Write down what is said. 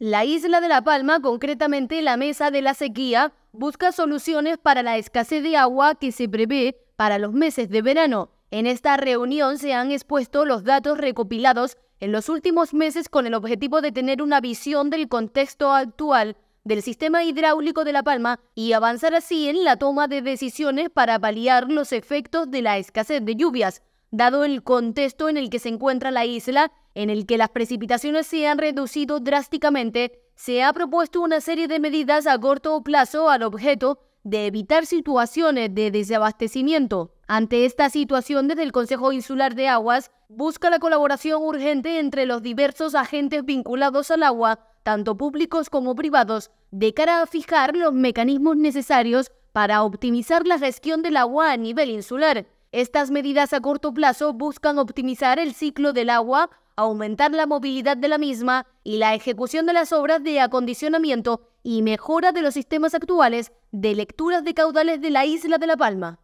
La isla de La Palma, concretamente la mesa de la sequía, busca soluciones para la escasez de agua que se prevé para los meses de verano. En esta reunión se han expuesto los datos recopilados en los últimos meses con el objetivo de tener una visión del contexto actual del sistema hidráulico de La Palma y avanzar así en la toma de decisiones para paliar los efectos de la escasez de lluvias, dado el contexto en el que se encuentra la isla en el que las precipitaciones se han reducido drásticamente, se ha propuesto una serie de medidas a corto plazo al objeto de evitar situaciones de desabastecimiento. Ante esta situación, desde el Consejo Insular de Aguas busca la colaboración urgente entre los diversos agentes vinculados al agua, tanto públicos como privados, de cara a fijar los mecanismos necesarios para optimizar la gestión del agua a nivel insular. Estas medidas a corto plazo buscan optimizar el ciclo del agua aumentar la movilidad de la misma y la ejecución de las obras de acondicionamiento y mejora de los sistemas actuales de lecturas de caudales de la isla de La Palma.